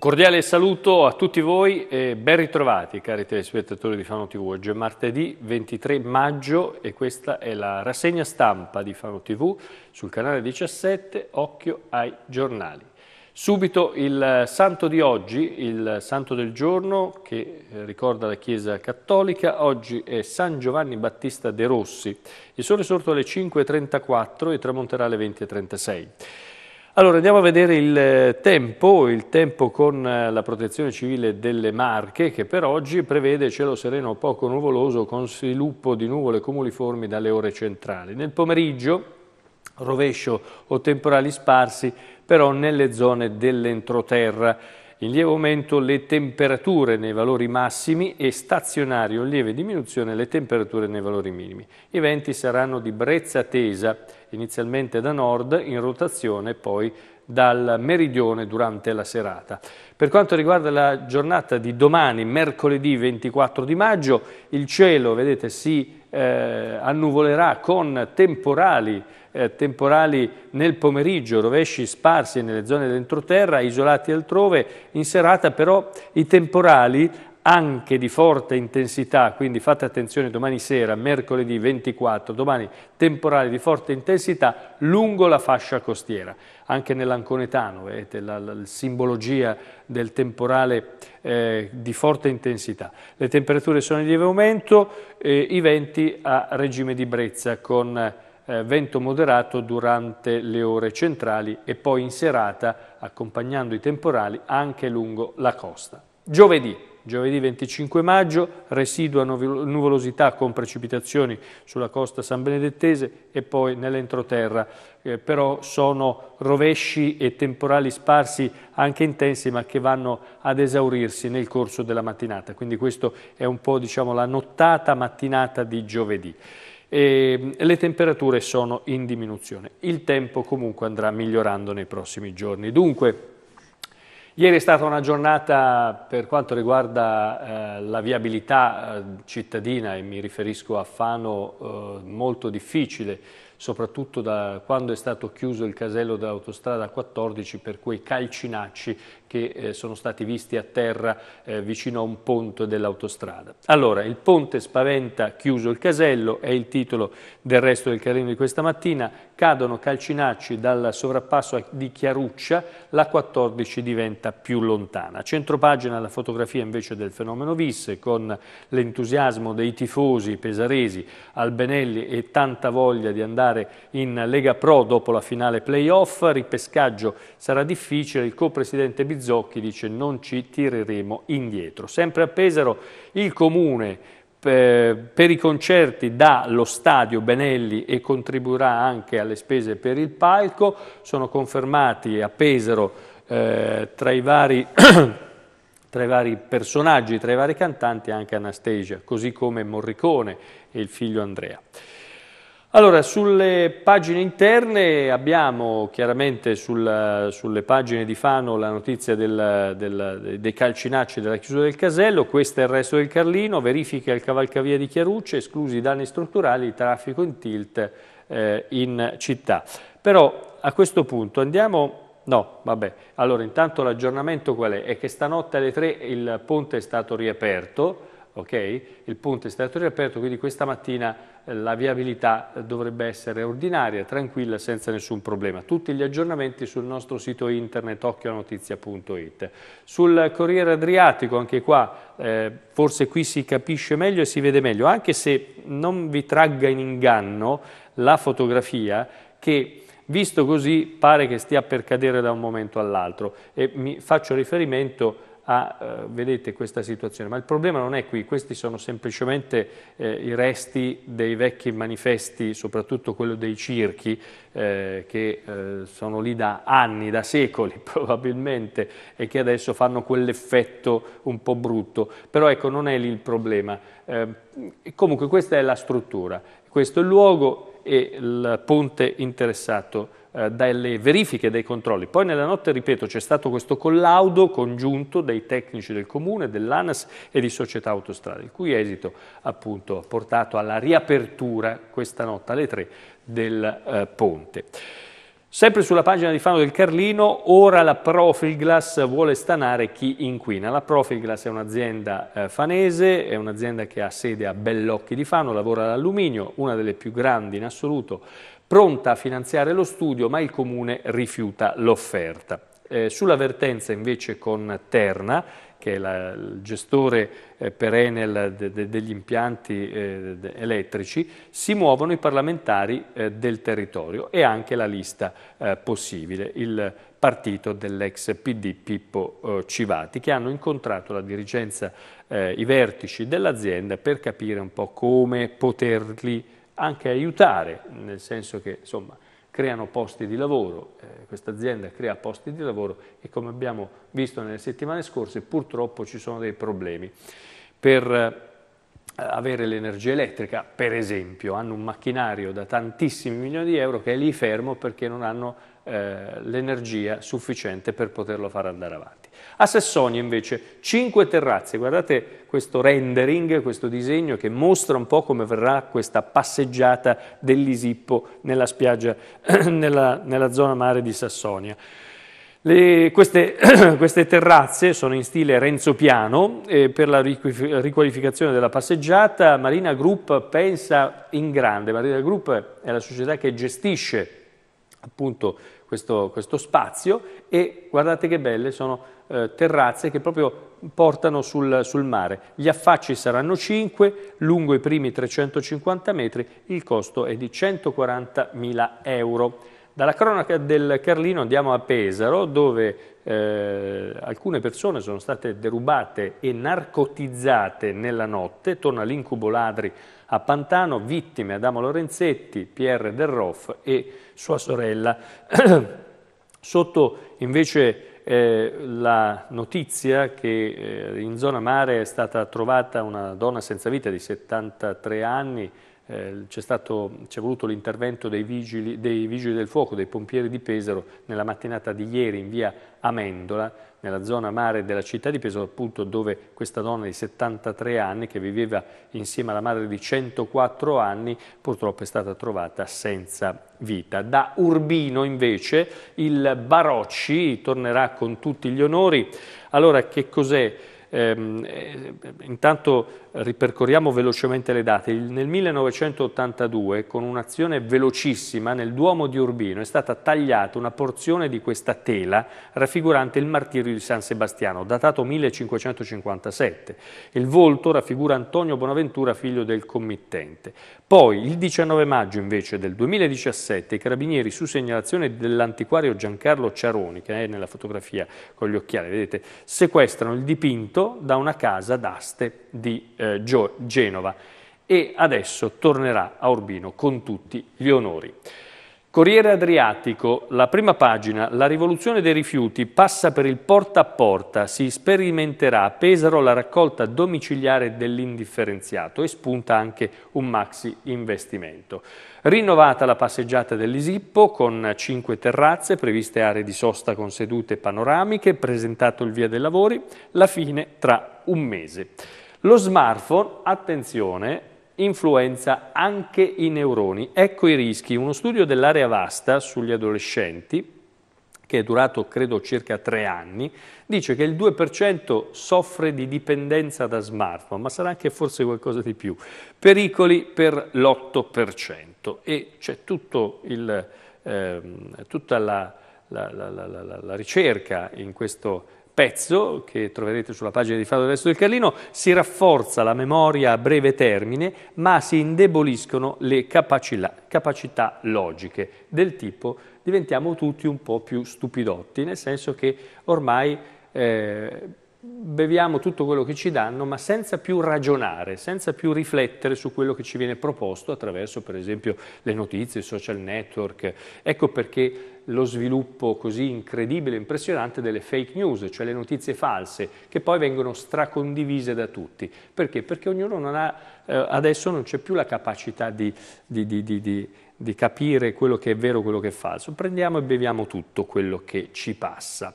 Un cordiale saluto a tutti voi e ben ritrovati cari telespettatori di Fano TV. Oggi è martedì 23 maggio e questa è la rassegna stampa di Fano TV sul canale 17 Occhio ai giornali. Subito il santo di oggi, il santo del giorno che ricorda la Chiesa Cattolica, oggi è San Giovanni Battista De Rossi. Il sole è sorto alle 5.34 e tramonterà alle 20.36. Allora andiamo a vedere il eh, tempo, il tempo con eh, la protezione civile delle Marche che per oggi prevede cielo sereno poco nuvoloso con sviluppo di nuvole cumuliformi dalle ore centrali. Nel pomeriggio rovescio o temporali sparsi però nelle zone dell'entroterra in lieve aumento le temperature nei valori massimi e stazionario in lieve diminuzione le temperature nei valori minimi. I venti saranno di brezza tesa, inizialmente da nord, in rotazione poi dal meridione durante la serata. Per quanto riguarda la giornata di domani, mercoledì 24 di maggio, il cielo, vedete, si eh, annuvolerà con temporali eh, temporali nel pomeriggio, rovesci sparsi nelle zone dell'entroterra, isolati altrove, in serata però i temporali anche di forte intensità, quindi fate attenzione domani sera, mercoledì 24, domani temporali di forte intensità lungo la fascia costiera. Anche nell'Anconetano vedete la, la, la, simbologia del temporale eh, di forte intensità. Le temperature sono in lieve aumento, eh, i venti a regime di brezza con eh, vento moderato durante le ore centrali e poi in serata, accompagnando i temporali, anche lungo la costa. Giovedì, giovedì 25 maggio, residua nuvolosità con precipitazioni sulla costa sanbenedettese e poi nell'entroterra, eh, però sono rovesci e temporali sparsi anche intensi ma che vanno ad esaurirsi nel corso della mattinata, quindi questa è un po' diciamo, la nottata mattinata di giovedì e ehm, le temperature sono in diminuzione. Il tempo comunque andrà migliorando nei prossimi giorni. Dunque, Ieri è stata una giornata per quanto riguarda eh, la viabilità eh, cittadina e mi riferisco a Fano eh, molto difficile, soprattutto da quando è stato chiuso il casello dell'autostrada 14 per quei calcinacci che eh, sono stati visti a terra eh, vicino a un ponte dell'autostrada. Allora, il ponte spaventa chiuso il casello, è il titolo del resto del carino di questa mattina, cadono calcinacci dal sovrappasso di Chiaruccia, la 14 diventa più lontana. centropagina la fotografia invece del fenomeno Visse, con l'entusiasmo dei tifosi pesaresi, Albenelli e tanta voglia di andare in Lega Pro dopo la finale playoff, ripescaggio sarà difficile, il co-presidente Bizzarri Rizzocchi dice non ci tireremo indietro. Sempre a Pesaro il comune eh, per, i concerti dà lo stadio Benelli e contribuirà anche alle spese per il palco, sono confermati a Pesaro eh, tra i vari... tra i vari personaggi, tra i vari cantanti anche Anastasia, così come Morricone e il figlio Andrea. Allora, sulle pagine interne abbiamo chiaramente sul, sulle pagine di Fano la notizia del, del, dei calcinacci della chiusura del casello, questo è il resto del Carlino, verifiche al cavalcavia di Chiarucce, esclusi i danni strutturali, traffico in tilt eh, in città. Però a questo punto andiamo... No, vabbè, allora intanto l'aggiornamento qual è? È che stanotte alle 3 il ponte è stato riaperto, Okay? Il ponte è stato riaperto, quindi questa mattina eh, la viabilità dovrebbe essere ordinaria, tranquilla, senza nessun problema. Tutti gli aggiornamenti sul nostro sito internet occhionotizia.it. Sul Corriere Adriatico, anche qua, eh, forse qui si capisce meglio e si vede meglio, anche se non vi tragga in inganno la fotografia che... Visto così pare che stia per cadere da un momento all'altro e mi faccio riferimento a, uh, vedete, questa situazione. Ma il problema non è qui, questi sono semplicemente eh, i resti dei vecchi manifesti, soprattutto quello dei circhi, eh, che eh, sono lì da anni, da secoli probabilmente, e che adesso fanno quell'effetto un po' brutto. Però ecco, non è lì il problema. Eh, comunque questa è la struttura, questo è il luogo e il ponte interessato eh, dalle verifiche e dai controlli. Poi nella notte, ripeto, c'è stato questo collaudo congiunto dei tecnici del Comune, dell'ANAS e di Società Autostrade, il cui esito appunto ha portato alla riapertura questa notte alle 3 del eh, ponte. Sempre sulla pagina di Fano del Carlino, ora la Profilglass vuole stanare chi inquina. La Profilglass è un'azienda eh, fanese, è un'azienda che ha sede a Bellocchi di Fano, lavora all'alluminio, una delle più grandi in assoluto pronta a finanziare lo studio ma il comune rifiuta l'offerta. Eh, vertenza invece con Terna, che è la, il gestore eh, per Enel de, de, degli impianti eh, de, elettrici, si muovono i parlamentari eh, del territorio e anche la lista eh, possibile, il partito dell'ex PD Pippo eh, Civati, che hanno incontrato la dirigenza, i vertici dell'azienda per capire un po' come poterli anche aiutare, nel senso che insomma, creano posti di lavoro, eh, questa azienda crea posti di lavoro e come abbiamo visto nelle settimane scorse purtroppo ci sono dei problemi per eh, avere l'energia elettrica, per esempio, hanno un macchinario da tantissimi milioni di euro che è lì fermo perché non hanno eh, l'energia sufficiente per poterlo far andare avanti. A Sassonia invece cinque terrazze, guardate questo rendering, questo disegno che mostra un po' come verrà questa passeggiata dell'Isippo nella spiaggia, nella, nella zona mare di Sassonia. Le, queste, queste, terrazze sono in stile Renzo Piano e eh, per la riqualificazione della passeggiata Marina Group pensa in grande. Marina Group è la società che gestisce appunto questo, questo spazio e guardate che belle sono eh, terrazze che proprio portano sul, sul mare. Gli affacci saranno 5, lungo i primi 350 metri, il costo è di 140.000 euro. Dalla cronaca del Carlino andiamo a Pesaro dove eh, alcune persone sono state derubate e narcotizzate nella notte, torna l'incubo ladri a Pantano, vittime Adamo Lorenzetti, Pierre Del Roff e sua sorella. Sotto invece eh, la notizia che eh, in zona mare è stata trovata una donna senza vita di 73 anni eh, c'è voluto l'intervento dei, dei vigili, del fuoco, dei pompieri di Pesaro, nella mattinata di ieri in via Amendola, nella zona mare della città di Pesaro, appunto dove questa donna di 73 anni, che viveva insieme alla madre di 104 anni, purtroppo è stata trovata senza vita. Da Urbino, invece, il Barocci tornerà con tutti gli onori. Allora, che cos'è? Ehm, eh, intanto ripercorriamo velocemente le date, nel 1982 con un'azione velocissima nel Duomo di Urbino è stata tagliata una porzione di questa tela raffigurante il martirio di San Sebastiano, datato 1557. Il volto raffigura Antonio Bonaventura, figlio del committente. Poi, il 19 maggio invece del 2017, i carabinieri su segnalazione dell'antiquario Giancarlo Ciaroni, che è nella fotografia con gli occhiali, vedete, sequestrano il dipinto da una casa d'aste di eh, Gio- Genova e adesso tornerà a Urbino con tutti gli onori. Corriere Adriatico, la prima pagina, la rivoluzione dei rifiuti passa per il porta a porta, si sperimenterà a Pesaro la raccolta domiciliare dell'indifferenziato e spunta anche un maxi investimento. Rinnovata la passeggiata dell'Isippo con cinque terrazze, previste aree di sosta con sedute panoramiche, presentato il via dei lavori, la fine tra un mese. Lo smartphone, attenzione, influenza anche i neuroni. Ecco i rischi. Uno studio dell'area vasta sugli adolescenti, che è durato credo circa tre anni, dice che il 2% soffre di dipendenza da smartphone, ma sarà anche forse qualcosa di più. Pericoli per l'8% e c'è eh, tutta la, la, la, la ricerca in questo pezzo, che troverete sulla pagina di Fado del Resto del Carlino, si rafforza la memoria a breve termine, ma si indeboliscono le capacità, capacità logiche, del tipo diventiamo tutti un po' più stupidotti, nel senso che ormai... Eh, beviamo tutto quello che ci danno, ma senza più ragionare, senza più riflettere su quello che ci viene proposto attraverso per esempio le notizie, i social network. Ecco perché lo sviluppo così incredibile e impressionante delle fake news, cioè le notizie false, che poi vengono stracondivise da tutti. Perché? Perché ognuno non ha, eh, adesso non c'è più la capacità di, di, di, di capire quello che è vero e quello che è falso. Prendiamo e beviamo tutto quello che ci passa.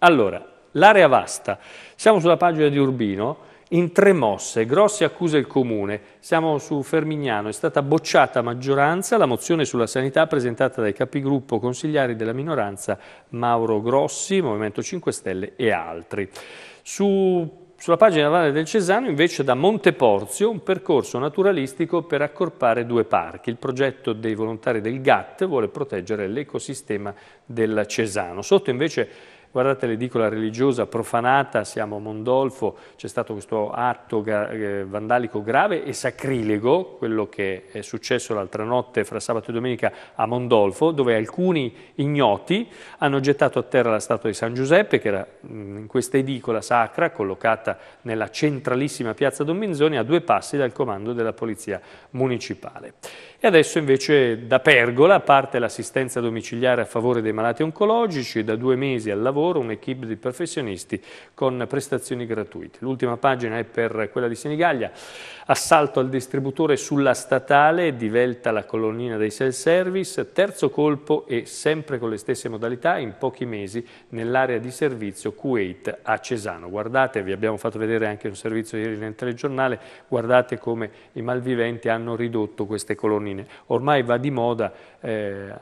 Allora, L'area vasta. Siamo sulla pagina di Urbino. In tre mosse, grosse accuse il Comune. Siamo su Fermignano. È stata bocciata a maggioranza la mozione sulla sanità presentata dai capigruppo consigliari della minoranza Mauro Grossi, Movimento 5 Stelle e altri. Su sulla pagina navale del Cesano invece da Monteporzio un percorso naturalistico per accorpare due parchi. Il progetto dei volontari del GATT vuole proteggere l'ecosistema del Cesano. Sotto invece guardate l'edicola religiosa profanata, siamo a Mondolfo, c'è stato questo atto eh, vandalico grave e sacrilego, quello che è successo l'altra notte fra sabato e domenica a Mondolfo, dove alcuni ignoti hanno gettato a terra la statua di San Giuseppe, che era mm, in questa edicola sacra, collocata nella centralissima piazza Don Minzoni, a due passi dal comando della polizia municipale. E adesso invece da Pergola parte l'assistenza domiciliare a favore dei malati oncologici, da due mesi al lavoro un'equipe di professionisti con prestazioni gratuite. L'ultima pagina è per quella di Senigallia, assalto al distributore sulla statale, divelta la colonnina dei self-service, terzo colpo e sempre con le stesse modalità in pochi mesi nell'area di servizio Kuwait a Cesano. Guardate, vi abbiamo fatto vedere anche un servizio ieri nel telegiornale, guardate come i malviventi hanno ridotto queste colonnine mascherine. Ormai va di moda, eh,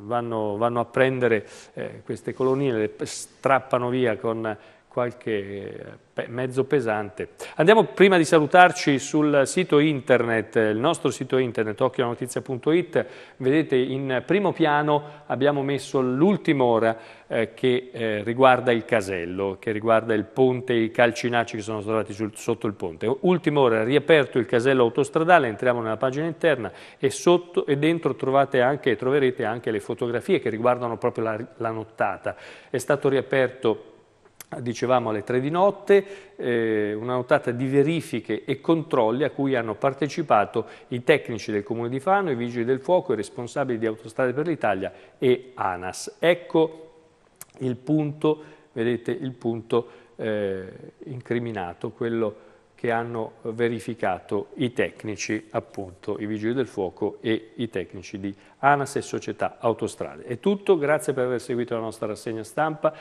vanno, vanno, a prendere eh, queste colonnine, le strappano via con qualche mezzo pesante. Andiamo prima di salutarci sul sito internet, il nostro sito internet occhionotizia.it, vedete in primo piano abbiamo messo l'ultima ora eh, che eh, riguarda il casello, che riguarda il ponte, i calcinacci che sono trovati sul, sotto il ponte. Ultima ora, riaperto il casello autostradale, entriamo nella pagina interna e, sotto, e dentro trovate anche, troverete anche le fotografie che riguardano proprio la, la nottata. È stato riaperto dicevamo alle tre di notte, eh, una notata di verifiche e controlli a cui hanno partecipato i tecnici del Comune di Fano, i Vigili del Fuoco, i responsabili di Autostrade per l'Italia e ANAS. Ecco il punto, vedete, il punto eh, incriminato, quello che hanno verificato i tecnici, appunto, i Vigili del Fuoco e i tecnici di ANAS e Società Autostrade. È tutto, grazie per aver seguito la nostra rassegna stampa.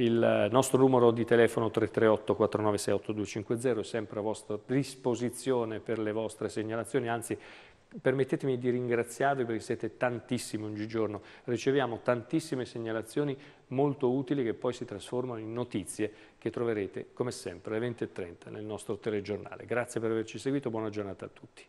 Il nostro numero di telefono 338 496 8250 è sempre a vostra disposizione per le vostre segnalazioni, anzi permettetemi di ringraziarvi perché siete tantissimi ogni giorno, riceviamo tantissime segnalazioni molto utili che poi si trasformano in notizie che troverete come sempre alle 20.30 nel nostro telegiornale. Grazie per averci seguito, buona giornata a tutti.